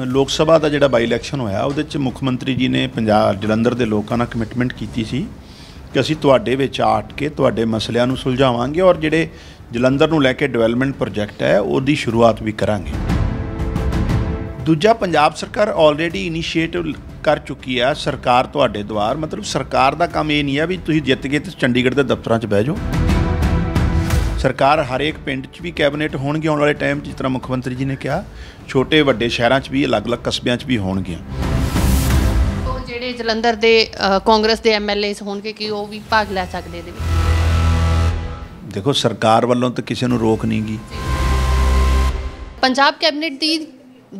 ਲੋਕ ਸਭਾ ਦਾ ਜਿਹੜਾ ਬਾਈ ਇਲੈਕਸ਼ਨ ਹੋਇਆ ਉਹਦੇ ਵਿੱਚ ਮੁੱਖ ਮੰਤਰੀ ਜੀ ਨੇ ਪੰਜਾਬ ਜਲੰਧਰ ਦੇ ਲੋਕਾਂ ਨਾਲ ਕਮਿਟਮੈਂਟ ਕੀਤੀ ਸੀ ਕਿ ਅਸੀਂ ਤੁਹਾਡੇ ਵਿੱਚ ਆਟ ਕੇ ਤੁਹਾਡੇ ਮਸਲਿਆਂ ਨੂੰ ਸੁਲਝਾਵਾਂਗੇ ਔਰ ਜਿਹੜੇ ਜਲੰਧਰ ਨੂੰ ਲੈ ਕੇ ਡਿਵੈਲਪਮੈਂਟ ਪ੍ਰੋਜੈਕਟ ਹੈ ਉਹਦੀ ਸ਼ੁਰੂਆਤ ਵੀ ਕਰਾਂਗੇ ਦੂਜਾ ਪੰਜਾਬ ਸਰਕਾਰ ਆਲਰੇਡੀ ਇਨੀਸ਼ੀਏਟਿਵ ਕਰ ਚੁੱਕੀ ਆ ਸਰਕਾਰ ਤੁਹਾਡੇ ਦਵਾਰ ਮਤਲਬ ਸਰਕਾਰ ਦਾ ਕੰਮ ਇਹ ਨਹੀਂ ਆ ਵੀ ਤੁਸੀਂ ਜਿੱਤ ਗਏ ਤੇ ਚੰਡੀਗੜ੍ਹ ਦੇ ਦਫ਼ਤਰਾਂ 'ਚ ਬਹਿ ਜਾਓ ਸਰਕਾਰ ਹਰੇਕ ਪਿੰਡ 'ਚ ਵੀ ਕੈਬਨਿਟ ਹੋਣਗੇ ਆਉਣ ਵਾਲੇ ਟਾਈਮ 'ਚ ਜਿਸ ਤਰ੍ਹਾਂ ਮੁੱਖ ਮੰਤਰੀ ਜੀ ਨੇ ਕਿਹਾ ਛੋਟੇ ਵੱਡੇ ਸ਼ਹਿਰਾਂ 'ਚ ਵੀ ਅਲੱਗ-ਅਲੱਗ ਕਸਬਿਆਂ 'ਚ ਵੀ ਹੋਣਗੀਆਂ ਉਹ ਜਿਹੜੇ ਜਲੰਧਰ ਦੇ ਕਾਂਗਰਸ ਦੇ ਐਮਐਲਏਸ ਹੋਣਗੇ ਕਿ ਉਹ ਵੀ ਭਾਗ ਲੈ ਸਕਦੇ ਇਹਦੇ ਵਿੱਚ ਦੇਖੋ ਸਰਕਾਰ ਵੱਲੋਂ ਤਾਂ ਕਿਸੇ ਨੂੰ ਰੋਕ ਨਹੀਂਗੀ ਪੰਜਾਬ ਕੈਬਨਿਟ ਦੀ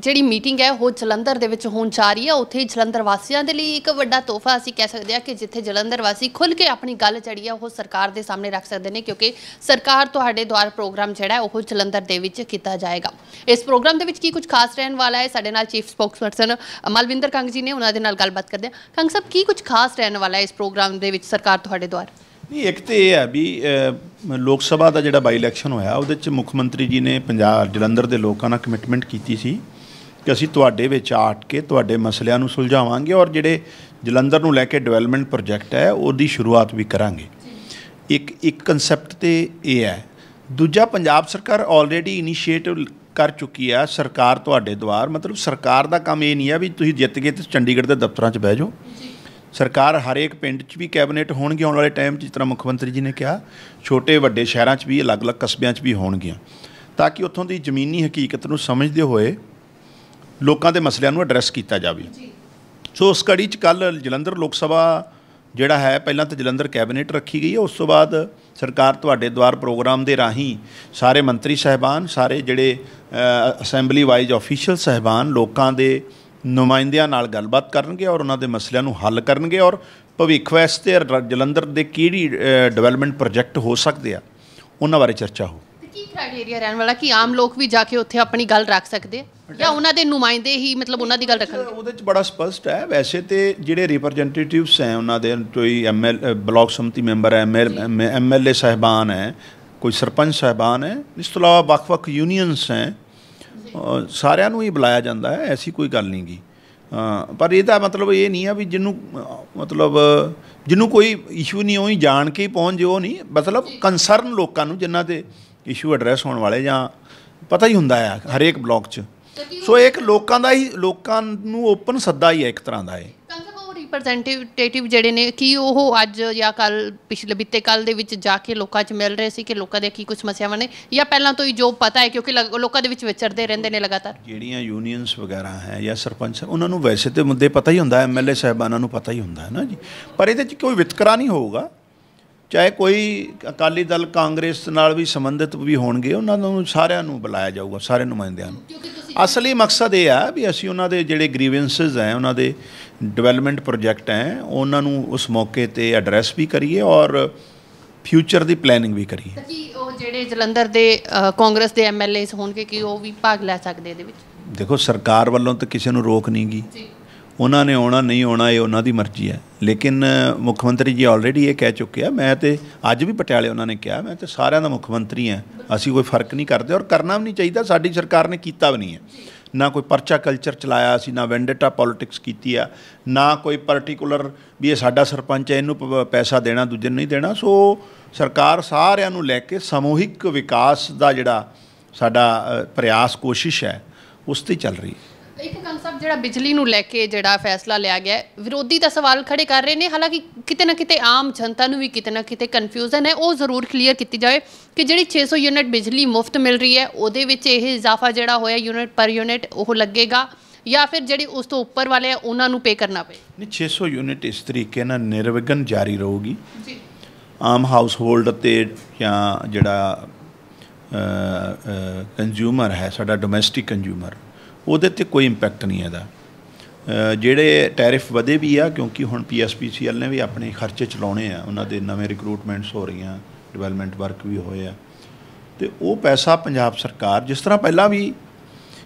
ਜਿਹੜੀ ਮੀਟਿੰਗ ਹੈ ਉਹ ਜਲੰਧਰ ਦੇ ਵਿੱਚ ਹੋਣ ਜਾ ਰਹੀ ਹੈ ਉੱਥੇ ਜਲੰਧਰ ਵਾਸੀਆਂ ਦੇ ਲਈ ਇੱਕ ਵੱਡਾ ਤੋਹਫਾ ਅਸੀਂ ਕਹਿ ਸਕਦੇ ਹਾਂ ਕਿ ਜਿੱਥੇ ਜਲੰਧਰ ਵਾਸੀ ਖੁੱਲ ਕੇ ਆਪਣੀ ਗੱਲ ਜਿਹੜੀ ਹੈ ਉਹ ਸਰਕਾਰ ਦੇ ਸਾਹਮਣੇ ਰੱਖ ਸਕਦੇ ਨੇ ਕਿਉਂਕਿ ਸਰਕਾਰ ਤੁਹਾਡੇ ਦੁਆਰ ਪ੍ਰੋਗਰਾਮ ਜਿਹੜਾ ਉਹ ਜਲੰਧਰ ਦੇ ਵਿੱਚ ਕੀਤਾ ਜਾਏਗਾ ਇਸ ਪ੍ਰੋਗਰਾਮ ਦੇ ਵਿੱਚ ਕੀ ਕੁਝ ਖਾਸ ਰਹਿਣ ਵਾਲਾ ਹੈ ਸਾਡੇ ਨਾਲ ਚੀਫ ਸਪੋਕਸਪਰਸਨ ਮਲਵਿੰਦਰ ਕੰਗ ਜੀ ਨੇ ਉਹਨਾਂ ਦੇ ਨਾਲ ਗੱਲਬਾਤ ਕਰਦੇ ਹਾਂ ਕੰਗ ਸਾਹਿਬ ਕੀ ਕੁਝ ਖਾਸ ਰਹਿਣ ਵਾਲਾ ਹੈ ਇਸ ਪ੍ਰੋਗਰਾਮ ਦੇ ਵਿੱਚ ਸਰਕਾਰ ਤੁਹਾਡੇ ਦੁਆਰ ਨਹੀਂ ਇੱਕ ਤੇ ਇਹ ਹੈ ਵੀ ਲੋਕ ਸਭਾ ਦਾ ਜਿਹੜਾ ਬਾਈ ਇਲੈਕਸ਼ਨ ਹੋਇਆ ਉਹਦੇ ਵਿੱਚ ਮੁੱਖ ਮੰਤਰੀ ਜੀ ਨੇ ਪੰਜਾਬ ਜਲੰਧਰ ਦੇ ਲੋਕਾਂ ਨਾਲ ਕਮਿਟਮੈਂਟ ਕੀਤੀ ਸੀ ਕਿ ਅਸੀਂ ਤੁਹਾਡੇ ਵਿੱਚ ਆਟ ਕੇ ਤੁਹਾਡੇ ਮਸਲਿਆਂ ਨੂੰ ਸੁਲਝਾਵਾਂਗੇ ਔਰ ਜਿਹੜੇ ਜਲੰਧਰ ਨੂੰ ਲੈ ਕੇ ਡਿਵੈਲਪਮੈਂਟ ਪ੍ਰੋਜੈਕਟ ਹੈ ਉਹਦੀ ਸ਼ੁਰੂਆਤ ਵੀ ਕਰਾਂਗੇ ਇੱਕ ਇੱਕ ਕਨਸੈਪਟ ਤੇ ਇਹ ਹੈ ਦੂਜਾ ਪੰਜਾਬ ਸਰਕਾਰ ਆਲਰੇਡੀ ਇਨੀਸ਼ੀਏਟਿਵ ਕਰ ਚੁੱਕੀ ਆ ਸਰਕਾਰ ਤੁਹਾਡੇ ਦਵਾਰ ਮਤਲਬ ਸਰਕਾਰ ਦਾ ਕੰਮ ਇਹ ਨਹੀਂ ਆ ਵੀ ਤੁਸੀਂ ਜਿੱਤ ਗਏ ਤੇ ਚੰਡੀਗੜ੍ਹ ਦੇ ਦਫ਼ਤਰਾਂ 'ਚ ਬਹਿ ਜਾਓ ਸਰਕਾਰ ਹਰੇਕ ਪਿੰਡ 'ਚ ਵੀ ਕੈਬਨਿਟ ਹੋਣਗੇ ਆਉਣ ਵਾਲੇ ਟਾਈਮ 'ਚ ਜਿਸ ਤਰ੍ਹਾਂ ਮੁੱਖ ਮੰਤਰੀ ਜੀ ਨੇ ਕਿਹਾ ਛੋਟੇ ਵੱਡੇ ਸ਼ਹਿਰਾਂ 'ਚ ਵੀ ਅਲੱਗ-ਅਲੱਗ ਕਸਬਿਆਂ 'ਚ ਵੀ ਹੋਣਗੀਆਂ ਤਾਂ ਕਿ ਉੱਥੋਂ ਦੀ ਜ਼ਮੀਨੀ ਹਕੀਕਤ ਨੂੰ ਸਮਝਦੇ ਹੋਏ ਲੋਕਾਂ ਦੇ ਮਸਲਿਆਂ ਨੂੰ ਐਡਰੈਸ ਕੀਤਾ ਜਾਵੇ ਸੋ ਉਸ ਕੜੀ 'ਚ ਕੱਲ ਜਲੰਧਰ ਲੋਕ ਸਭਾ ਜਿਹੜਾ ਹੈ ਪਹਿਲਾਂ ਤਾਂ ਜਲੰਧਰ ਕੈਬਨਿਟ ਰੱਖੀ ਗਈ ਹੈ ਉਸ ਤੋਂ ਬਾਅਦ ਸਰਕਾਰ ਤੁਹਾਡੇ ਦੁਆਰ ਪ੍ਰੋਗਰਾਮ ਦੇ ਰਾਹੀਂ ਸਾਰੇ ਮੰਤਰੀ ਸਹਿਬਾਨ ਸਾਰੇ ਜਿਹੜੇ ਅਸੈਂਬਲੀ ਵਾਈਜ਼ ਅਫੀਸ਼ੀਅਲ ਸਹਿਬਾਨ ਲੋਕਾਂ ਦੇ ਨੁਮਾਇੰਦਿਆਂ ਨਾਲ ਗੱਲਬਾਤ ਕਰਨਗੇ ਔਰ ਉਹਨਾਂ ਦੇ ਮਸਲਿਆਂ ਨੂੰ ਹੱਲ ਕਰਨਗੇ ਔਰ ਭਵਿੱਖ ਵਾਸਤੇ ਜਲੰਧਰ ਦੇ ਕਿਹੜੀ ਡਿਵੈਲਪਮੈਂਟ ਪ੍ਰੋਜੈਕਟ ਹੋ ਸਕਦੇ ਆ ਉਹਨਾਂ ਬਾਰੇ ਚਰਚਾ ਹੋ ਕੀ ਕ੍ਰਾਈਟੇਰੀਆ ਰਹਿਣ ਵਾਲਾ ਕਿ ਆਮ ਲੋਕ ਵੀ ਜਾ ਕੇ ਉੱਥੇ ਆਪਣੀ ਗੱਲ ਰੱਖ ਸਕਦੇ ਆ ਜਾਂ ਉਹਨਾਂ ਦੇ ਨੁਮਾਇੰਦੇ ਹੀ ਮਤਲਬ ਉਹਨਾਂ ਦੀ ਗੱਲ ਰੱਖਣ ਉਹਦੇ ਵਿੱਚ ਬੜਾ ਸਪਸ਼ਟ ਹੈ ਵੈਸੇ ਤੇ ਜਿਹੜੇ ਰਿਪਰੈਜ਼ੈਂਟੇਟਿਵਸ ਹੈ ਉਹਨਾਂ ਦੇ ਕੋਈ ਐਮਐਲ ਬਲਾਕ ਸਮਤੀ ਮੈਂਬਰ ਹੈ ਐਮਐਲਏ ਸਹਿਬਾਨ ਹੈ ਕੋਈ ਸਰਪੰਚ ਸਹਿਬਾਨ ਹੈ ਇਸ ਤੋਂ ਇਲਾਵਾ ਵੱਖ-ਵੱਖ ਯੂਨੀਅਨਸ ਹੈ ਸਾਰਿਆਂ ਨੂੰ ਹੀ ਬੁਲਾਇਆ ਜਾਂਦਾ ਹੈ ਐਸੀ ਕੋਈ ਗੱਲ ਨਹੀਂ ਪਰ ਇਹਦਾ ਮਤਲਬ ਇਹ ਨਹੀਂ ਆ ਵੀ ਜਿਹਨੂੰ ਮਤਲਬ ਜਿਹਨੂੰ ਕੋਈ ਇਸ਼ੂ ਨਹੀਂ ਹੋਈ ਜਾਣ ਕੇ ਪਹੁੰਚ ਜਿਓ ਨਹੀਂ ਮਤਲਬ ਕੰਸਰਨ ਲੋਕਾਂ ਨੂੰ ਜਿਨ੍ਹਾਂ ਦੇ ਇਸ਼ੂ ਐਡਰੈਸ ਹੋਣ ਵਾਲੇ ਜਾਂ ਪਤਾ ਹੀ ਹੁੰਦਾ ਆ ਹਰੇਕ ਬਲਾਕ 'ਚ ਸੋ ਇੱਕ ਲੋਕਾਂ ਦਾ ਹੀ ਲੋਕਾਂ ਨੂੰ ਓਪਨ ਸੱਦਾ ਹੀ ਹੈ ਇੱਕ ਤਰ੍ਹਾਂ ਦਾ ਇਹ ਰਿਪਰੈਜ਼ੈਂਟੇਟਿਵ ਜਿਹੜੇ ਨੇ ਕੀ ਉਹ ਅੱਜ ਜਾਂ ਕੱਲ ਪਿਛਲੇ ਬਿੱਤੇ ਕੱਲ ਦੇ ਵਿੱਚ ਜਾ ਕੇ ਲੋਕਾਂ 'ਚ ਮਿਲ ਰਹੇ ਸੀ ਕਿ ਲੋਕਾਂ ਦੇ ਕੀ ਕੁਝ ਸਮੱਸਿਆਵਾਂ ਨੇ ਜਾਂ ਪਹਿਲਾਂ ਤੋਂ ਹੀ ਜੋ ਪਤਾ ਹੈ ਕਿਉਂਕਿ ਲੋਕਾਂ ਦੇ ਵਿੱਚ ਵਿਚਰਦੇ ਰਹਿੰਦੇ ਨੇ ਲਗਾਤਾਰ ਜਿਹੜੀਆਂ ਯੂਨੀਅਨਸ ਵਗੈਰਾ ਹੈ ਜਾਂ ਸਰਪੰਚ ਉਹਨਾਂ ਨੂੰ ਵੈਸੇ ਤੇ ਮੁੱਦੇ ਪਤਾ ਹੀ ਹੁੰਦਾ ਹੈ ਐਮਐਲਏ ਸਾਹਿਬਾਨਾਂ ਨੂੰ ਪਤਾ ਹੀ ਹੁੰਦਾ ਹੈ ਨਾ ਜੀ ਪਰ ਇਹਦੇ 'ਚ ਕੋਈ ਵਿਤਕਰਾ ਨਹੀਂ ਹੋਊਗਾ ਚਾਹੇ ਕੋਈ ਅਕਾਲੀ ਦਲ ਕਾਂਗਰਸ ਨਾਲ ਵੀ ਸੰਬੰਧਿਤ ਵੀ ਹੋਣਗੇ ਉਹਨਾਂ ਨੂੰ ਸਾਰਿਆਂ ਨੂੰ ਬੁਲਾਇਆ ਜਾਊਗਾ ਸਾਰੇ ਨੁਮਾਇੰਦਿਆਂ ਨੂੰ ਅਸਲੀ ਮਕਸਦ ਇਹ ਆ ਵੀ ਅਸੀਂ ਉਹਨਾਂ ਦੇ ਜਿਹੜੇ ਗ੍ਰੀਵੈਂਸਸ ਹੈ ਉਹਨਾਂ ਦੇ ਡਿਵੈਲਪਮੈਂਟ ਪ੍ਰੋਜੈਕਟ ਹੈ ਉਹਨਾਂ ਨੂੰ ਉਸ ਮੌਕੇ ਤੇ ਐਡਰੈਸ ਵੀ ਕਰੀਏ ਔਰ ਫਿਊਚਰ ਦੀ ਪਲੈਨਿੰਗ ਵੀ ਕਰੀਏ ਜੀ ਉਹ ਜਿਹੜੇ ਜਲੰਧਰ ਦੇ ਕਾਂਗਰਸ ਦੇ ਐਮਐਲਏਸ ਹੋਣਗੇ ਕਿ ਉਹ ਵੀ ਭਾਗ ਲੈ ਸਕਦੇ ਇਹਦੇ ਵਿੱਚ ਦੇਖੋ ਸਰਕਾਰ ਵੱਲੋਂ ਤਾਂ ਕਿਸੇ ਨੂੰ ਰੋਕ ਨਹੀਂਗੀ ਜੀ ਉਹਨਾਂ ਨੇ ਆਉਣਾ ਨਹੀਂ ਆਉਣਾ ਇਹ ਉਹਨਾਂ ਦੀ ਮਰਜ਼ੀ ਹੈ ਲੇਕਿਨ ਮੁੱਖ ਮੰਤਰੀ ਜੀ ਆਲਰੇਡੀ ਇਹ ਕਹਿ ਚੁੱਕੇ ਆ ਮੈਂ ਤੇ ਅੱਜ ਵੀ ਪਟਿਆਲੇ ਉਹਨਾਂ ਨੇ ਕਿਹਾ ਮੈਂ ਤੇ ਸਾਰਿਆਂ ਦਾ ਮੁੱਖ ਮੰਤਰੀ ਆ ਅਸੀਂ ਕੋਈ ਫਰਕ ਨਹੀਂ ਕਰਦੇ ਔਰ ਕਰਨਾ ਵੀ ਨਹੀਂ ਚਾਹੀਦਾ ਸਾਡੀ ਸਰਕਾਰ ਨੇ ਕੀਤਾ ਵੀ ਨਹੀਂ ਹੈ ਨਾ ਕੋਈ ਪਰਚਾ ਕਲਚਰ ਚਲਾਇਆ ਅਸੀਂ ਨਾ ਵੈਂਡੇਟਾ ਪੋਲਿਟਿਕਸ ਕੀਤੀ ਆ ਨਾ ਕੋਈ ਪਾਰਟਿਕੂਲਰ ਵੀ ਇਹ ਸਾਡਾ ਸਰਪੰਚ ਹੈ ਇਹਨੂੰ ਪੈਸਾ ਦੇਣਾ ਦੂਜੇ ਨੂੰ ਨਹੀਂ ਦੇਣਾ ਸੋ ਸਰਕਾਰ ਸਾਰਿਆਂ ਨੂੰ ਲੈ ਕੇ ਸਮੂਹਿਕ ਵਿਕਾਸ ਦਾ ਜਿਹੜਾ ਸਾਡਾ ਪ੍ਰਯਾਸ ਕੋਸ਼ਿਸ਼ ਹੈ ਉਸ ਤੇ ਚੱਲ ਰਹੀ ਹੈ ਇੱਕ ਕਨਸੈਪਟ ਜਿਹੜਾ ਬਿਜਲੀ ਨੂੰ ਲੈ ਕੇ ਜਿਹੜਾ ਫੈਸਲਾ ਲਿਆ ਗਿਆ ਵਿਰੋਧੀ ਤਾਂ ਸਵਾਲ ਖੜੇ ਕਰ ਰਹੇ ਨੇ ਹਾਲਾਂਕਿ ਕਿਤੇ ਨਾ ਕਿਤੇ ਆਮ ਜਨਤਾ ਨੂੰ ਵੀ ਕਿਤੇ ਨਾ ਕਿਤੇ ਕਨਫਿਊਜ਼ਨ ਹੈ ਉਹ ਜ਼ਰੂਰ ਕਲੀਅਰ ਕੀਤੀ ਜਾਵੇ ਕਿ ਜਿਹੜੀ 600 ਯੂਨਿਟ ਬਿਜਲੀ ਮੁਫਤ ਮਿਲ ਰਹੀ ਹੈ ਉਹਦੇ ਵਿੱਚ ਇਹ ਇਜ਼ਾਫਾ ਜਿਹੜਾ ਹੋਇਆ ਯੂਨਿਟ ਪਰ ਯੂਨਿਟ ਉਹ ਲੱਗੇਗਾ ਜਾਂ ਫਿਰ ਜਿਹੜੀ ਉਸ ਤੋਂ ਉੱਪਰ ਵਾਲੇ ਆ ਉਹਨਾਂ ਨੂੰ ਪੇ ਕਰਨਾ ਪਏ ਨਹੀਂ 600 ਯੂਨਿਟ ਇਸ ਤਰੀਕੇ ਨਾਲ ਨਿਰਵਿਘਨ ਜਾਰੀ ਰਹੂਗੀ ਜੀ ਆਮ ਹਾਊਸਹੋਲਡ ਤੇ ਜਾਂ ਜਿਹੜਾ ਕੰਜ਼ਿਊਮਰ ਹੈ ਸਾਡਾ ਡੋਮੈਸਟਿਕ ਕੰਜ਼ਿਊਮਰ ਉਹਦੇ ਤੇ ਕੋਈ ਇੰਪੈਕਟ ਨਹੀਂ ਇਹਦਾ ਜਿਹੜੇ ਟੈਰਿਫ ਵਧੇ ਵੀ ਆ ਕਿਉਂਕਿ ਹੁਣ ਪੀਐਸਪੀਸੀਐਲ ਨੇ ਵੀ ਆਪਣੇ ਖਰਚੇ ਚਲਾਉਣੇ ਆ ਉਹਨਾਂ ਦੇ ਨਵੇਂ ਰਿਕਰੂਟਮੈਂਟਸ ਹੋ ਰਹੀਆਂ ਡਿਵੈਲਪਮੈਂਟ ਵਰਕ ਵੀ ਹੋਏ ਆ ਤੇ ਉਹ ਪੈਸਾ ਪੰਜਾਬ ਸਰਕਾਰ ਜਿਸ ਤਰ੍ਹਾਂ ਪਹਿਲਾਂ ਵੀ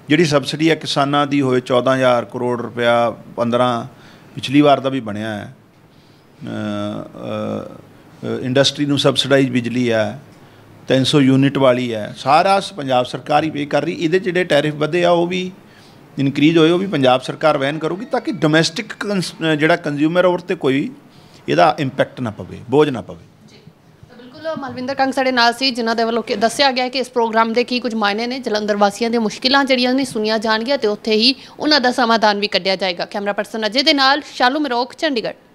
ਜਿਹੜੀ ਸਬਸਿਡੀ ਆ ਕਿਸਾਨਾਂ ਦੀ ਹੋਏ 14000 ਕਰੋੜ ਰੁਪਇਆ 15 ਪਿਛਲੀ ਵਾਰ ਦਾ ਵੀ ਬਣਿਆ ਹੈ ਇੰਡਸਟਰੀ ਨੂੰ ਸਬਸਿਡਾਈਜ਼ ਬਿਜਲੀ ਆ 300 ਯੂਨਿਟ ਵਾਲੀ ਹੈ ਸਾਰਾ ਪੰਜਾਬ ਸਰਕਾਰ ਹੀ ਪੇ ਕਰ ਰਹੀ ਇਹਦੇ ਜਿਹੜੇ ਟੈਰਿਫ ਵਧੇ ਆ ਉਹ ਵੀ ਇਨਕਰੀਜ਼ ਹੋਏ ਉਹ ਵੀ ਪੰਜਾਬ ਸਰਕਾਰ ਵੈਨ ਕਰੂਗੀ ਤਾਂ ਕਿ ਡੋਮੈਸਟਿਕ ਜਿਹੜਾ ਕੰਜ਼ਿਊਮਰ ਔਰ ਤੇ ਕੋਈ ਇਹਦਾ ਇੰਪੈਕਟ ਨਾ ਪਵੇ ਬੋਝ ਨਾ ਪਵੇ ਮਲਵਿੰਦਰ ਕੰਗ ਸਾਡੇ ਨਾਲ ਸੀ ਜਿਨ੍ਹਾਂ ਦੇ ਵੱਲੋਂ ਦੱਸਿਆ ਗਿਆ ਕਿ ਇਸ ਪ੍ਰੋਗਰਾਮ ਦੇ ਕੀ ਕੁਝ ਮਾਇਨੇ ਨੇ ਜਲੰਧਰ ਵਾਸੀਆਂ ਦੀਆਂ ਮੁਸ਼ਕਿਲਾਂ ਜਿਹੜੀਆਂ ਨੇ ਸੁਣੀਆਂ ਜਾਣਗੀਆਂ ਤੇ ਉੱਥੇ ਹੀ ਉਹਨਾਂ ਦਾ ਸਮਾਧਾਨ ਵੀ ਕੱਢਿਆ ਜਾਏਗਾ ਕੈਮਰਾ ਪਰਸਨ ਅਜੇ ਦੇ ਨਾਲ ਸ਼ਾਲੂ ਮਿਰੋਕ ਚੰਡੀਗੜ੍ਹ